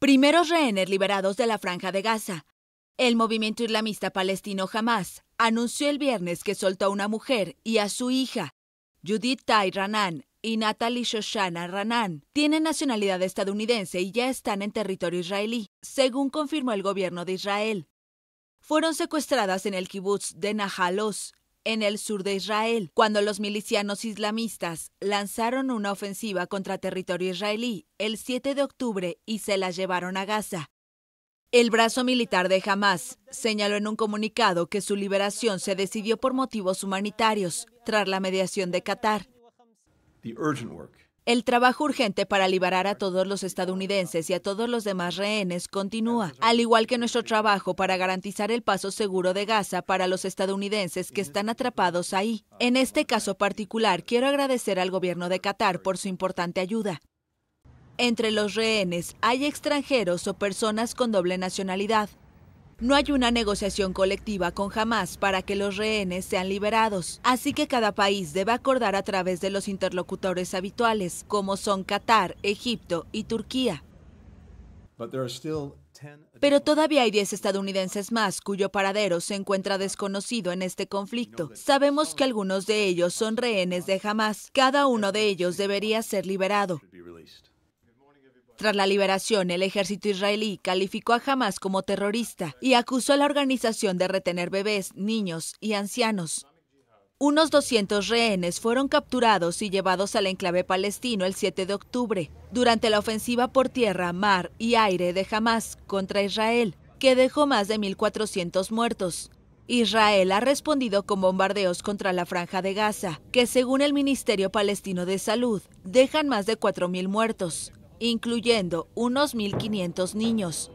Primeros rehenes liberados de la franja de Gaza. El movimiento islamista palestino Hamas anunció el viernes que soltó a una mujer y a su hija. Judith Tai Ranan y Natalie Shoshana Ranan tienen nacionalidad estadounidense y ya están en territorio israelí, según confirmó el gobierno de Israel. Fueron secuestradas en el kibutz de Nahalos, en el sur de Israel, cuando los milicianos islamistas lanzaron una ofensiva contra territorio israelí el 7 de octubre y se la llevaron a Gaza. El brazo militar de Hamas señaló en un comunicado que su liberación se decidió por motivos humanitarios, tras la mediación de Qatar. El trabajo urgente para liberar a todos los estadounidenses y a todos los demás rehenes continúa, al igual que nuestro trabajo para garantizar el paso seguro de Gaza para los estadounidenses que están atrapados ahí. En este caso particular, quiero agradecer al gobierno de Qatar por su importante ayuda. Entre los rehenes hay extranjeros o personas con doble nacionalidad. No hay una negociación colectiva con Hamas para que los rehenes sean liberados, así que cada país debe acordar a través de los interlocutores habituales, como son Qatar, Egipto y Turquía. Pero todavía hay 10 estadounidenses más cuyo paradero se encuentra desconocido en este conflicto. Sabemos que algunos de ellos son rehenes de Hamas. Cada uno de ellos debería ser liberado. Tras la liberación, el ejército israelí calificó a Hamas como terrorista y acusó a la organización de retener bebés, niños y ancianos. Unos 200 rehenes fueron capturados y llevados al enclave palestino el 7 de octubre, durante la ofensiva por tierra, mar y aire de Hamas contra Israel, que dejó más de 1.400 muertos. Israel ha respondido con bombardeos contra la franja de Gaza, que según el Ministerio Palestino de Salud, dejan más de 4.000 muertos incluyendo unos 1.500 niños.